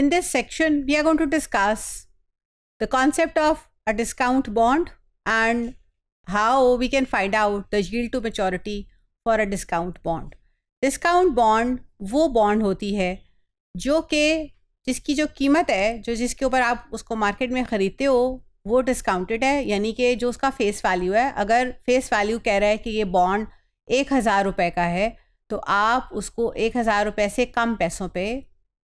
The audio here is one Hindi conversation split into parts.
In this section, we are going to discuss the concept of a discount bond and how we can find out the yield to maturity for a discount bond. Discount bond wo bond hoti hai jo ke jiski jo कीमत hai jo jiske upar aap usko market mein ख़रीदते ho wo discounted hai yani ke jo uska face value hai agar face value keh raha hai ki ye bond 1000 rupaye ka hai है तो आप उसको एक हज़ार रुपये से कम पैसों पे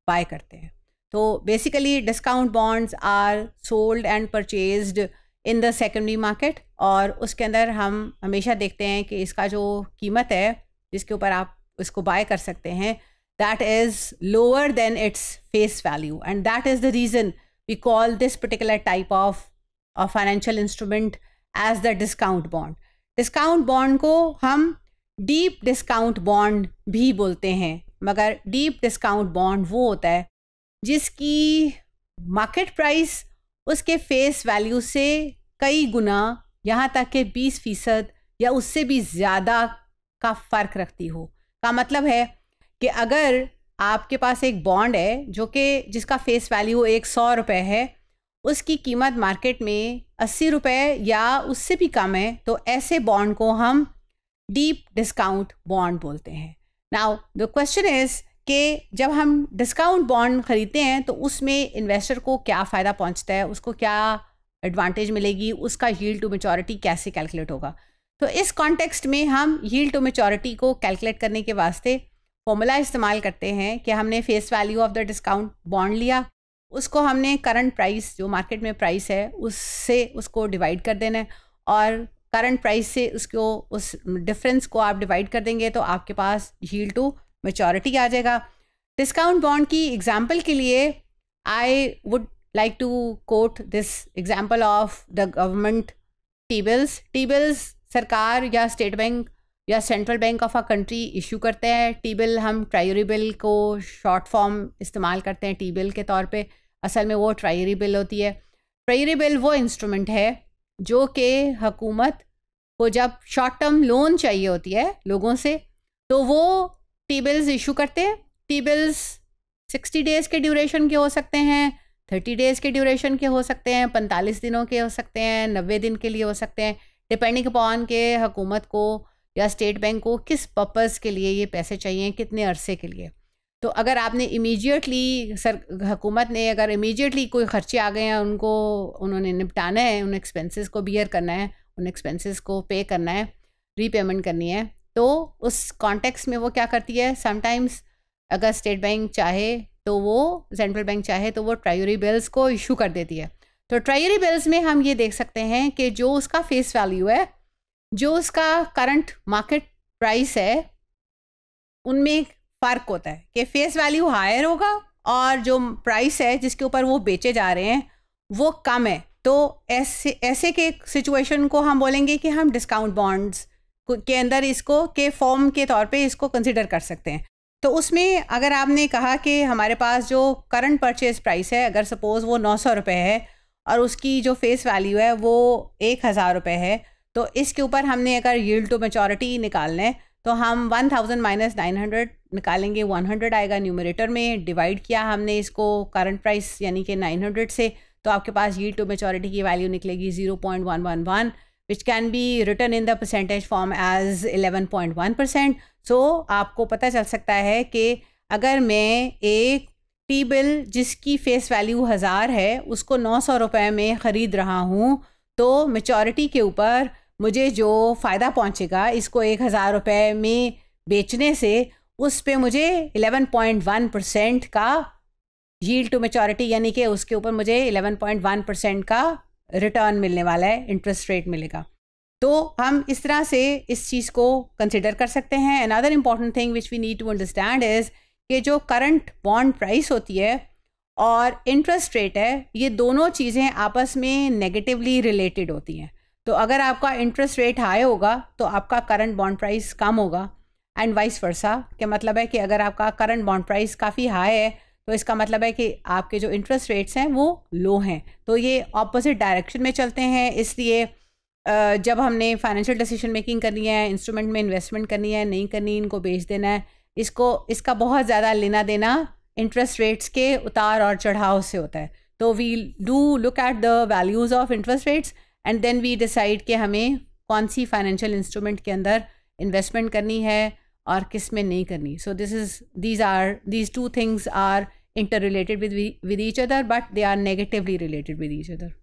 बाय करते हैं तो basically discount bonds are sold and purchased in the secondary market और उसके अंदर हम हमेशा देखते हैं कि इसका जो कीमत है जिसके ऊपर आप इसको बाय कर सकते हैं that is lower than its face value and that is the reason we call this particular type of financial instrument as the discount bond discount bond को हम डीप डिस्काउंट बॉन्ड भी बोलते हैं मगर डीप डिस्काउंट बॉन्ड वो होता है जिसकी मार्केट प्राइस उसके फेस वैल्यू से कई गुना यहाँ तक कि 20 फीसद या उससे भी ज़्यादा का फ़र्क रखती हो का मतलब है कि अगर आपके पास एक बॉन्ड है जो कि जिसका फेस वैल्यू एक सौ रुपये है उसकी कीमत मार्केट में अस्सी रुपये या उससे भी कम है तो ऐसे बॉन्ड को हम डीप डिस्काउंट बॉन्ड बोलते हैं नाउ द क्वेश्चन इज़ कि जब हम डिस्काउंट बॉन्ड ख़रीदते हैं तो उसमें इन्वेस्टर को क्या फ़ायदा पहुंचता है उसको क्या एडवांटेज मिलेगी उसका हील टू मेचोरिटी कैसे कैलकुलेट होगा तो इस कॉन्टेक्स्ट में हम हील टू मेचोरिटी को कैलकुलेट करने के वास्ते फॉर्मूला इस्तेमाल करते हैं कि हमने face value of the discount bond लिया उसको हमने करंट प्राइस जो मार्केट में प्राइस है उससे उसको डिवाइड कर देना है और करंट प्राइस से उसको उस डिफरेंस को आप डिवाइड कर देंगे तो आपके पास हील टू मेचोरिटी आ जाएगा डिस्काउंट बॉन्ड की एग्जाम्पल के लिए I would like to quote this example of the government T bills T bills सरकार या स्टेट बैंक या central bank of a country issue करते हैं टी बिल हम ट्रायरी बिल को शॉर्ट फॉर्म इस्तेमाल करते हैं टी बिल के तौर पे असल में वो ट्रायरी बिल होती है ट्रायरी बिल वो इंस्ट्रूमेंट है जो कि हुकूमत को जब शॉर्ट टर्म लोन चाहिए होती है लोगों से तो वो टी बिल्स इशू करते हैं टी बिल्स सिक्सटी डेज़ के ड्यूरेशन के हो सकते हैं थर्टी डेज़ के ड्यूरेशन के हो सकते हैं पैंतालीस दिनों के हो सकते हैं नब्बे दिन के लिए हो सकते हैं डिपेंडिंग अपॉन के हकूमत को या स्टेट बैंक को किस पर्पज़ के लिए ये पैसे चाहिए कितने अरसे के लिए तो अगर आपने इमीजिएटली सर हकूमत ने अगर इमीजिएटली कोई ख़र्चे आ गए हैं उनको उन्होंने निपटाना है उन एक्सपेंसेस को बियर करना है उन एक्सपेंसेस को पे करना है रीपेमेंट करनी है तो उस कॉन्टेक्स में वो क्या करती है समटाइम्स अगर स्टेट बैंक चाहे तो वो सेंट्रल बैंक चाहे तो वो ट्रायरी बिल्स को इशू कर देती है तो ट्रायरी बिल्स में हम ये देख सकते हैं कि जो उसका फेस वैल्यू है जो उसका करंट मार्केट प्राइस है उनमें फ़र्क होता है कि फेस वैल्यू हायर होगा और जो प्राइस है जिसके ऊपर वो बेचे जा रहे हैं वो कम है तो ऐसे ऐसे के सिचुएशन को हम बोलेंगे कि हम डिस्काउंट बॉन्ड्स के अंदर इसको के फॉर्म के तौर पे इसको कंसिडर कर सकते हैं तो उसमें अगर आपने कहा कि हमारे पास जो करंट परचेज प्राइस है अगर सपोज़ वो नौ सौ रुपये है और उसकी जो फेस वैल्यू है वो एक हज़ार रुपये है तो इसके ऊपर हमने अगर यील्ड टू मेचोरिटी निकालना है तो हम one thousand minus nine hundred निकालेंगे वन हंड्रेड आएगा न्यूमरेटर में डिवाइड किया हमने इसको करंट प्राइस यानी कि नाइन हंड्रेड से तो आपके पास यील्ड टू मेचोरिटी की वैल्यू निकलेगी zero point one one one which can be return in the percentage form as eleven point one percent so आपको पता चल सकता है कि अगर मैं एक टी बिल जिसकी फेस वैल्यू हज़ार है उसको नौ सौ रुपये में ख़रीद रहा हूँ तो मेचोरिटी के ऊपर मुझे जो फ़ायदा पहुँचेगा इसको एक हज़ार रुपये में बेचने से उस पर मुझे एलेवन पॉइंट वन परसेंट का यील्ड टू मेचोरिटी यानी कि उसके ऊपर मुझे एलेवन पॉइंट वन परसेंट का रिटर्न मिलने वाला है इंटरेस्ट रेट मिलेगा तो हम इस तरह से इस चीज़ को कंसिडर कर सकते हैं another important thing which we need to understand is कि जो करंट बॉन्ड प्राइस होती है और इंटरेस्ट रेट है ये दोनों चीज़ें आपस में नेगेटिवली रिलेटेड होती हैं तो अगर आपका इंटरेस्ट रेट हाई होगा तो आपका करंट बॉन्ड प्राइस कम होगा एंड वाइस वर्सा के मतलब है कि अगर आपका करंट बॉन्ड प्राइस काफ़ी हाई है तो इसका मतलब है कि आपके जो इंटरेस्ट रेट्स हैं वो लो हैं तो ये ऑपोजिट डायरेक्शन में चलते हैं इसलिए जब हमने फाइनेंशियल डिसीजन मेकिंग करनी है इंस्ट्रूमेंट में इन्वेस्टमेंट करनी है नहीं करनी इनको बेच देना है इसको इसका बहुत ज़्यादा लेना देना इंटरेस्ट रेट्स के उतार और चढ़ाव से होता है तो we do look at the values of interest rates and then we decide कि हमें कौन सी फाइनेंशियल इंस्ट्रूमेंट के अंदर इन्वेस्टमेंट करनी है और किस में नहीं करनी so this is these are these two things are interrelated with, with each other, but they are negatively related with each other.